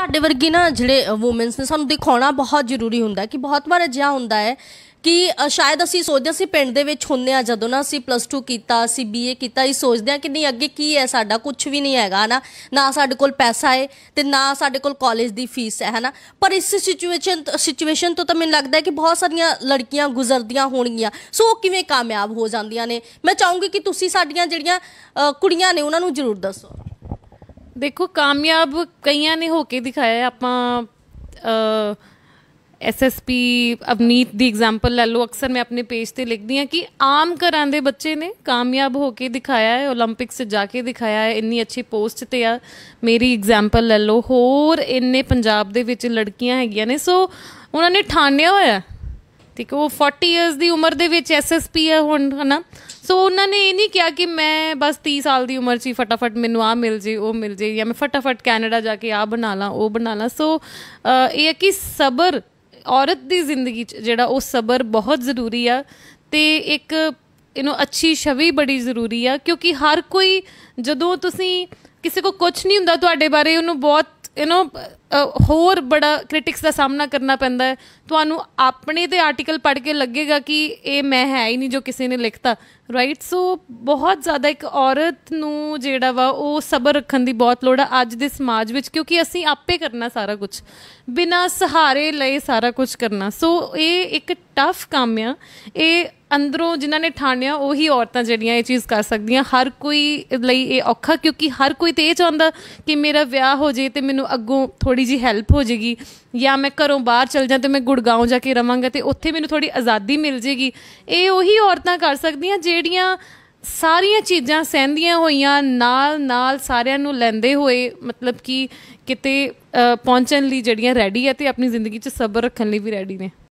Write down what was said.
ਤੁਹਾਡੇ ਵਰਗੀ ਨਾ ਜਿਹੜੇ ਔਮਨਸ ਨੇ ਸਾਨੂੰ ਦਿਖਾਉਣਾ ਬਹੁਤ ਜ਼ਰੂਰੀ ਹੁੰਦਾ ਕਿ ਬਹੁਤ ਵਾਰ ਅਜਿਹਾ ਹੁੰਦਾ ਹੈ ਕਿ ਸ਼ਾਇਦ ਅਸੀਂ ਸੋਚਦੇ ਸੀ ਪਿੰਡ ਦੇ ਵਿੱਚ ਹੁੰਨੇ ਆ ਜਦੋਂ ਨਾ ਅਸੀਂ ਪਲੱਸ 2 ਕੀਤਾ ਅਸੀਂ ਬੀਏ ਕੀਤਾ ਇਹ ਸੋਚਦੇ ਆ ਕਿ ਨਹੀਂ ਅੱਗੇ ਕੀ ਹੈ ਸਾਡਾ ਕੁਝ ਵੀ ਨਹੀਂ ਹੈਗਾ ਨਾ ਨਾ ਸਾਡੇ ਕੋਲ ਪੈਸਾ ਹੈ ਤੇ ਨਾ ਸਾਡੇ ਕੋਲ ਕਾਲਜ ਦੀ ਫੀਸ ਹੈ ਹਨਾ ਪਰ ਇਸ ਸਿਚੁਏਸ਼ਨ ਸਿਚੁਏਸ਼ਨ ਤੋਂ ਤਾਂ ਮੈਨੂੰ ਲੱਗਦਾ ਹੈ ਕਿ ਬਹੁਤ ਸਾਰੀਆਂ ਲੜਕੀਆਂ ਗੁਜ਼ਰਦੀਆਂ ਹੋਣਗੀਆਂ ਸੋ ਉਹ ਕਿਵੇਂ ਕਾਮਯਾਬ ਹੋ ਜਾਂਦੀਆਂ ਨੇ ਮੈਂ ਚਾਹੂੰਗੀ ਕਿ ਤੁਸੀਂ ਸਾਡੀਆਂ ਜਿਹੜੀਆਂ ਕੁੜੀਆਂ ਨੇ ਉਹਨਾਂ ਨੂੰ ਜ਼ਰੂਰ ਦੱਸੋ ਦੇਖੋ ਕਾਮਯਾਬ ਕਈਆਂ ਨੇ ਹੋ ਕੇ ਦਿਖਾਇਆ ਆਪਾਂ ਐਸਐਸਪੀ ਅਵਨੀਤ ਦੀ ਐਗਜ਼ਾਮਪਲ ਲੈ ਲਓ ਅਕਸਰ ਮੈਂ ਆਪਣੇ ਪੇਜ ਤੇ ਲਿਖਦੀ ਆ ਕਿ ਆਮ ਘਰਾਂ ਦੇ ਬੱਚੇ ਨੇ ਕਾਮਯਾਬ ਹੋ ਕੇ ਦਿਖਾਇਆ ਹੈ 올림픽ਸ ਸੇ ਜਾ ਕੇ ਦਿਖਾਇਆ ਹੈ ਇੰਨੀ ਅੱਛੀ ਪੋਸਟ ਤੇ ਆ ਮੇਰੀ ਐਗਜ਼ਾਮਪਲ ਲੈ ਲਓ ਹੋਰ ਇੰਨੇ ਪੰਜਾਬ ਦੇ ਵਿੱਚ ਲੜਕੀਆਂ ਹੈਗੀਆਂ ਨੇ ਸੋ ਉਹਨਾਂ ਨੇ ਠਾਣਿਆ ਹੋਇਆ ਠੀਕ ਉਹ 40 ਇਅਰਸ ਦੀ ਉਮਰ ਦੇ ਵਿੱਚ ਐਸਐਸਪੀ ਹੈ ਹੁਣ ਹਨਾ ਸੋ ਉਹਨਾਂ ਨੇ ਇਹ ਨਹੀਂ ਕਿਹਾ ਕਿ ਮੈਂ ਬਸ 30 ਸਾਲ ਦੀ ਉਮਰ 'ਚ ਹੀ ਫਟਾਫਟ ਮੈਨੂੰ ਆ ਮਿਲ ਜੇ ਉਹ ਮਿਲ ਜੇ ਜਾਂ ਮੈਂ ਫਟਾਫਟ ਕੈਨੇਡਾ ਜਾ ਕੇ ਆ ਬਣਾ ਲਾਂ ਉਹ ਬਣਾ ਲਾਂ ਸੋ ਇਹ ਹੈ ਕਿ ਸਬਰ ਔਰਤ ਦੀ ਜ਼ਿੰਦਗੀ 'ਚ ਜਿਹੜਾ ਉਹ ਸਬਰ ਬਹੁਤ ਜ਼ਰੂਰੀ ਆ ਤੇ ਇੱਕ ਇਹਨੂੰ ਅੱਛੀ ਛਵੀ ਬੜੀ ਜ਼ਰੂਰੀ ਆ ਕਿਉਂਕਿ ਹਰ ਕੋਈ ਜਦੋਂ ਤੁਸੀਂ ਕਿਸੇ ਕੋ ਕੁਝ ਨਹੀਂ ਹੁੰਦਾ ਤੁਹਾਡੇ ਬਾਰੇ ਉਹਨੂੰ ਬਹੁਤ ਯੂ نو ਹੋਰ ਬੜਾ ਕ੍ਰਿਟਿਕਸ ਦਾ ਸਾਹਮਣਾ ਕਰਨਾ ਪੈਂਦਾ ਹੈ ਤੁਹਾਨੂੰ ਆਪਣੇ ਤੇ ਆਰਟੀਕਲ ਪੜ੍ਹ ਕੇ ਲੱਗੇਗਾ ਕਿ ਇਹ ਮੈਂ ਹੈ ਹੀ ਨਹੀਂ ਜੋ ਕਿਸੇ ਨੇ ਲਿਖਤਾ ਰਾਈਟ ਸੋ ਬਹੁਤ ਜ਼ਿਆਦਾ ਇੱਕ ਔਰਤ ਨੂੰ ਜਿਹੜਾ ਵਾ ਉਹ ਸਬਰ ਰੱਖਣ ਦੀ ਬਹੁਤ ਲੋੜ ਆ ਅੱਜ ਦੇ ਸਮਾਜ ਵਿੱਚ ਕਿਉਂਕਿ ਅਸੀਂ ਆਪੇ ਕਰਨਾ ਸਾਰਾ ਕੁਝ ਬਿਨਾਂ ਸਹਾਰੇ ਲਏ ਸਾਰਾ ਕੁਝ ਕਰਨਾ ਸੋ ਇਹ ਇੱਕ ਟਫ ਕੰਮ ਆ ਇਹ ਅੰਦਰੋਂ ਜਿਨ੍ਹਾਂ ਨੇ ਠਾਣਿਆ ਉਹੀ ਔਰਤਾਂ ਜਿਹੜੀਆਂ ਇਹ ਚੀਜ਼ ਕਰ ਸਕਦੀਆਂ ਹਰ ਕੋਈ ਲਈ ਇਹ ਔਖਾ ਕਿਉਂਕਿ ਹਰ ਕੋਈ ਤੇ ਇਹ ਚਾਹੁੰਦਾ ਕਿ ਮੇਰਾ ਵਿਆਹ ਹੋ ਜੇ ਤੇ ਮੈਨੂੰ ਅੱਗੋਂ ਥੋੜੀ ਜੀ ਹੈਲਪ ਹੋ ਜੇਗੀ ਜਾਂ ਮੈਂ ਘਰੋਂ ਬਾਹਰ ਚਲ ਜਾਂ ਤੇ ਮੈਂ ਗੁੜਗਾਉਂ ਜਾ ਕੇ ਰਵਾਂਗਾ ਤੇ ਉੱਥੇ ਮੈਨੂੰ ਥੋੜੀ ਆਜ਼ਾਦੀ ਮਿਲ ਜੇਗੀ ਇਹ ਉਹੀ ਔਰਤਾਂ ਕਰ ਸਕਦੀਆਂ ਜਿਹੜੀਆਂ ਸਾਰੀਆਂ ਚੀਜ਼ਾਂ ਸਹਿੰਦੀਆਂ ਹੋਈਆਂ ਨਾਲ ਨਾਲ ਸਾਰਿਆਂ ਨੂੰ ਲੈਂਦੇ ਹੋਏ ਮਤਲਬ ਕਿ ਕਿਤੇ ਪਹੁੰਚਣ ਲਈ ਜਿਹੜੀਆਂ ਰੈਡੀ ਹੈ ਤੇ ਆਪਣੀ ਜ਼ਿੰਦਗੀ 'ਚ ਸਬਰ ਰੱਖਣ ਲਈ ਵੀ ਰੈਡੀ ਨੇ